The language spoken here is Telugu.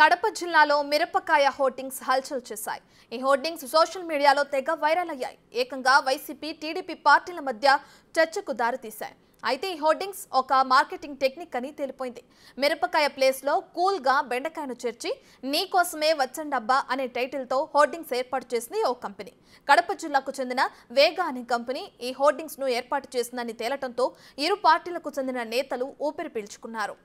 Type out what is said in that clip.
కడప జిల్లాలో మిరపకాయ హోర్డింగ్స్ హల్చల్ చేశాయి ఈ హోర్డింగ్స్ సోషల్ మీడియాలో తెగ వైరల్ అయ్యాయి ఏకంగా వైసీపీ టీడీపీ పార్టీల మధ్య చర్చకు దారితీశాయి అయితే ఈ హోర్డింగ్స్ ఒక మార్కెటింగ్ టెక్నిక్ అని తెలిపోయింది మిరపకాయ ప్లేస్లో కూల్గా బెండకాయను చేర్చి నీ కోసమే వచ్చండబ్బా అనే టైటిల్తో హోర్డింగ్స్ ఏర్పాటు చేసింది ఓ కంపెనీ కడప జిల్లాకు చెందిన వేగా అనే కంపెనీ ఈ హోర్డింగ్స్ను ఏర్పాటు చేసిందని తేలటంతో ఇరు పార్టీలకు చెందిన నేతలు ఊపిరి పీల్చుకున్నారు